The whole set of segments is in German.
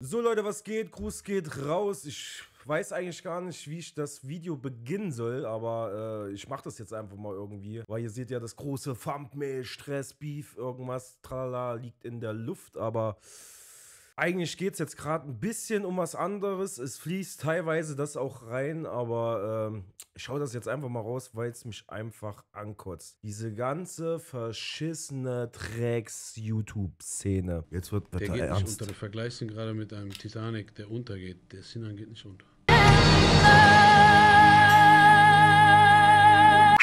So Leute, was geht? Gruß geht raus. Ich weiß eigentlich gar nicht, wie ich das Video beginnen soll, aber äh, ich mache das jetzt einfach mal irgendwie, weil ihr seht ja das große Thumbnail, Stress, Beef, irgendwas, tralala, liegt in der Luft, aber eigentlich geht es jetzt gerade ein bisschen um was anderes. Es fließt teilweise das auch rein, aber ähm, ich schaue das jetzt einfach mal raus, weil es mich einfach ankotzt. Diese ganze verschissene Drecks-YouTube-Szene. Jetzt wird Der wird geht ernst. nicht unter. Vergleich ihn gerade mit einem Titanic, der untergeht. Der Sinan geht nicht unter.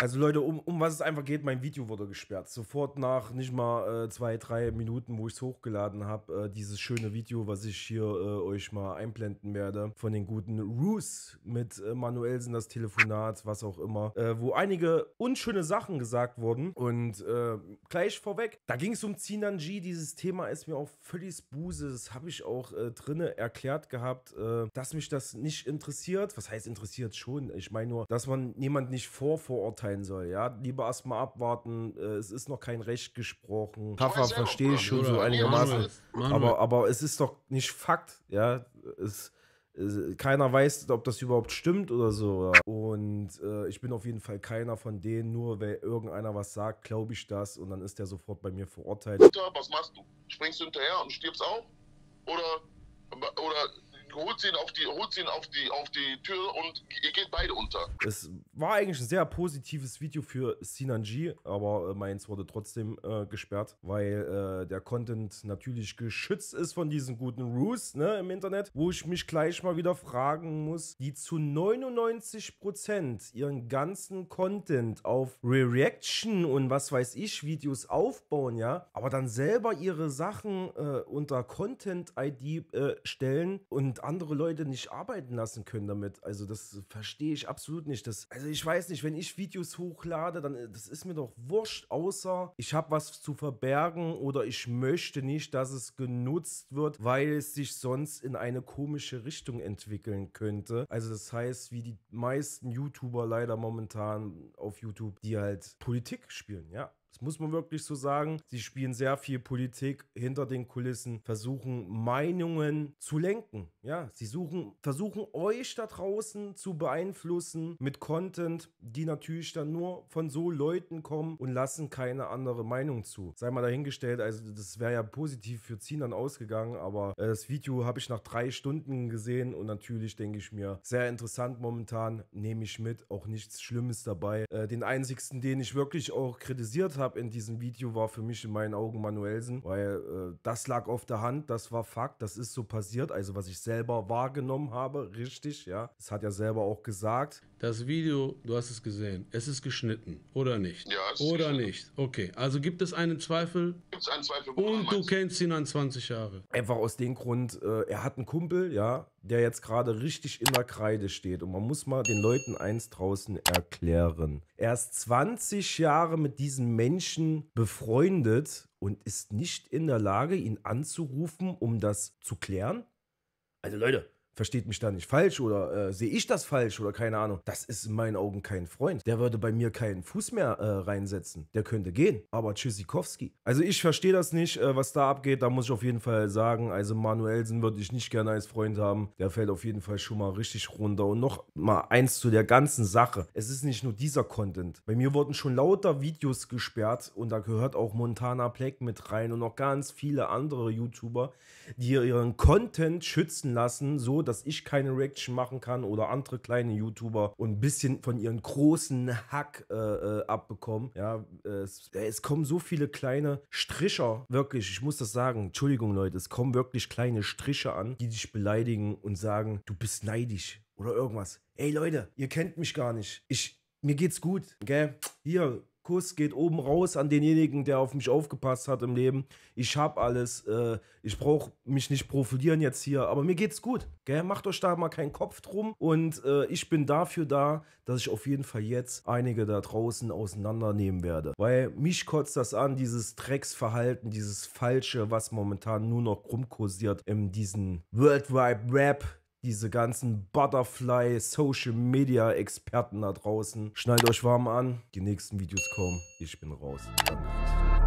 Also Leute, um, um was es einfach geht, mein Video wurde gesperrt. Sofort nach nicht mal äh, zwei, drei Minuten, wo ich es hochgeladen habe, äh, dieses schöne Video, was ich hier äh, euch mal einblenden werde, von den guten Roos mit äh, Manuelsen, das Telefonat, was auch immer, äh, wo einige unschöne Sachen gesagt wurden. Und äh, gleich vorweg, da ging es um Zinanji. dieses Thema ist mir auch völlig Buse, das habe ich auch äh, drinne erklärt gehabt, dass mich das nicht interessiert. Was heißt interessiert schon? Ich meine nur, dass man jemand nicht vorvorurteilt urteilen soll. Ja, lieber erstmal abwarten. Äh, es ist noch kein Recht gesprochen. Papa verstehe ich schon so einigermaßen. Aber, aber es ist doch nicht Fakt. Ja, es, es, keiner weiß, ob das überhaupt stimmt oder so. Und äh, ich bin auf jeden Fall keiner von denen. Nur wenn irgendeiner was sagt, glaube ich das. Und dann ist der sofort bei mir verurteilt. Was machst du? Springst du hinterher und stirbst auch? Oder, oder holt sie ihn auf die, holt sie ihn auf die, auf die Tür und ihr geht beide unter. Es war eigentlich ein sehr positives Video für Sinanji, aber äh, meins wurde trotzdem äh, gesperrt, weil äh, der Content natürlich geschützt ist von diesen guten Rules ne, im Internet, wo ich mich gleich mal wieder fragen muss, die zu 99% ihren ganzen Content auf Reaction und was weiß ich Videos aufbauen, ja, aber dann selber ihre Sachen äh, unter Content-ID äh, stellen und andere Leute nicht arbeiten lassen können damit. Also das verstehe ich absolut nicht. Das, also ich weiß nicht, wenn ich Videos hochlade, dann äh, das ist mir doch wurscht, außer ich habe was zu verbergen oder ich möchte nicht, dass es genutzt wird, weil es sich sonst in eine komische Richtung entwickeln könnte. Also das heißt, wie die meisten YouTuber leider momentan auf YouTube, die halt Politik spielen, ja. Das muss man wirklich so sagen. Sie spielen sehr viel Politik hinter den Kulissen, versuchen Meinungen zu lenken. Ja, sie suchen, versuchen euch da draußen zu beeinflussen mit Content, die natürlich dann nur von so Leuten kommen und lassen keine andere Meinung zu. Sei mal dahingestellt, also das wäre ja positiv für Zinan ausgegangen, aber äh, das Video habe ich nach drei Stunden gesehen und natürlich denke ich mir, sehr interessant momentan, nehme ich mit, auch nichts Schlimmes dabei. Äh, den einzigsten, den ich wirklich auch kritisiert habe, habe in diesem Video, war für mich in meinen Augen Manuelsen, weil äh, das lag auf der Hand, das war Fakt, das ist so passiert, also was ich selber wahrgenommen habe, richtig, ja. Das hat er selber auch gesagt. Das Video, du hast es gesehen, es ist geschnitten, oder nicht? Ja, es ist Oder nicht. Okay, also gibt es einen Zweifel? gibt's einen Zweifel. Und du kennst ihn an 20 Jahre. Einfach aus dem Grund, äh, er hat einen Kumpel, ja, der jetzt gerade richtig in der Kreide steht. Und man muss mal den Leuten eins draußen erklären. Er ist 20 Jahre mit diesen Menschen befreundet und ist nicht in der Lage, ihn anzurufen, um das zu klären. Also Leute, versteht mich da nicht falsch oder äh, sehe ich das falsch oder keine Ahnung. Das ist in meinen Augen kein Freund. Der würde bei mir keinen Fuß mehr äh, reinsetzen. Der könnte gehen. Aber Tschüssikowski. Also ich verstehe das nicht, äh, was da abgeht. Da muss ich auf jeden Fall sagen, also Manuelsen würde ich nicht gerne als Freund haben. Der fällt auf jeden Fall schon mal richtig runter. Und noch mal eins zu der ganzen Sache. Es ist nicht nur dieser Content. Bei mir wurden schon lauter Videos gesperrt und da gehört auch Montana Black mit rein und noch ganz viele andere YouTuber, die ihren Content schützen lassen, so dass ich keine Reaction machen kann oder andere kleine YouTuber und ein bisschen von ihren großen Hack äh, äh abbekommen. Ja, es, es kommen so viele kleine Stricher, wirklich, ich muss das sagen, Entschuldigung Leute, es kommen wirklich kleine Striche an, die dich beleidigen und sagen, du bist neidisch oder irgendwas. Ey Leute, ihr kennt mich gar nicht. Ich, mir geht's gut, gell? Hier, Kuss geht oben raus an denjenigen, der auf mich aufgepasst hat im Leben. Ich habe alles. Äh, ich brauche mich nicht profilieren jetzt hier, aber mir geht's gut. Gell? Macht euch da mal keinen Kopf drum. Und äh, ich bin dafür da, dass ich auf jeden Fall jetzt einige da draußen auseinandernehmen werde. Weil mich kotzt das an, dieses Drecksverhalten, dieses Falsche, was momentan nur noch rumkursiert in diesen Worldwide Rap diese ganzen Butterfly Social Media Experten da draußen. Schneidet euch warm an. Die nächsten Videos kommen. Ich bin raus. Danke. fürs